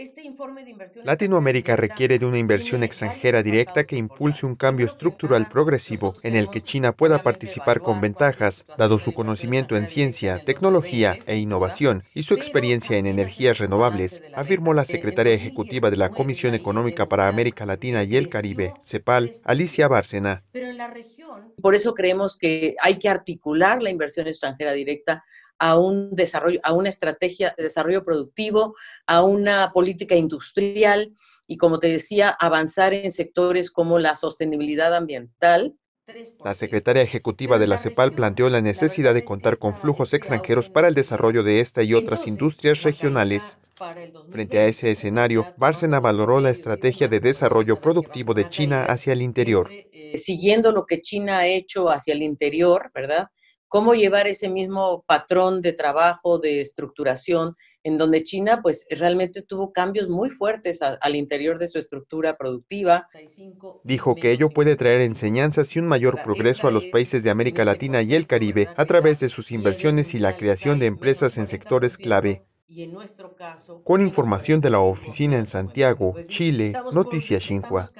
Este informe Latinoamérica requiere de una inversión extranjera directa que impulse un cambio estructural progresivo en el que China pueda participar con ventajas, dado su conocimiento en ciencia, tecnología e innovación y su experiencia en energías renovables, afirmó la secretaria ejecutiva de la Comisión Económica para América Latina y el Caribe, CEPAL, Alicia Bárcena. Por eso creemos que hay que articular la inversión extranjera directa a un desarrollo, a una estrategia de desarrollo productivo, a una política política industrial y, como te decía, avanzar en sectores como la sostenibilidad ambiental. La secretaria ejecutiva de la CEPAL planteó la necesidad de contar con flujos extranjeros para el desarrollo de esta y otras industrias regionales. Frente a ese escenario, Bárcena valoró la estrategia de desarrollo productivo de China hacia el interior. Eh, Siguiendo lo que China ha hecho hacia el interior, ¿verdad? cómo llevar ese mismo patrón de trabajo, de estructuración, en donde China pues realmente tuvo cambios muy fuertes al interior de su estructura productiva. Dijo que ello puede traer enseñanzas y un mayor progreso a los países de América Latina y el Caribe a través de sus inversiones y la creación de empresas en sectores clave. Con información de la oficina en Santiago, pues, Chile, Noticias Xinhua.